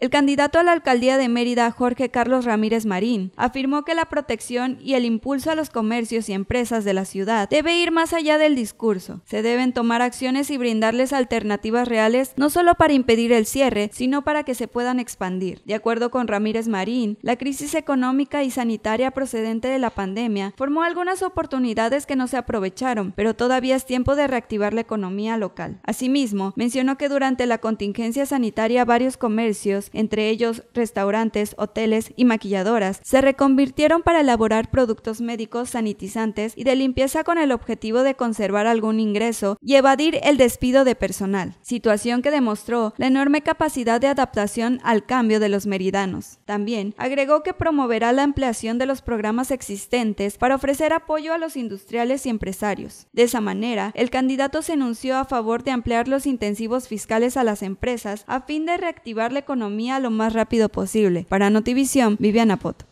El candidato a la alcaldía de Mérida, Jorge Carlos Ramírez Marín, afirmó que la protección y el impulso a los comercios y empresas de la ciudad debe ir más allá del discurso. Se deben tomar acciones y brindarles alternativas reales no solo para impedir el cierre, sino para que se puedan expandir. De acuerdo con Ramírez Marín, la crisis económica y sanitaria procedente de la pandemia formó algunas oportunidades que no se aprovecharon, pero todavía es tiempo de reactivar la economía local. Asimismo, mencionó que durante la contingencia sanitaria varios comercios entre ellos restaurantes, hoteles y maquilladoras, se reconvirtieron para elaborar productos médicos, sanitizantes y de limpieza con el objetivo de conservar algún ingreso y evadir el despido de personal, situación que demostró la enorme capacidad de adaptación al cambio de los meridanos. También agregó que promoverá la ampliación de los programas existentes para ofrecer apoyo a los industriales y empresarios. De esa manera, el candidato se anunció a favor de ampliar los intensivos fiscales a las empresas a fin de reactivar la economía lo más rápido posible. Para Notivisión, Viviana Pot.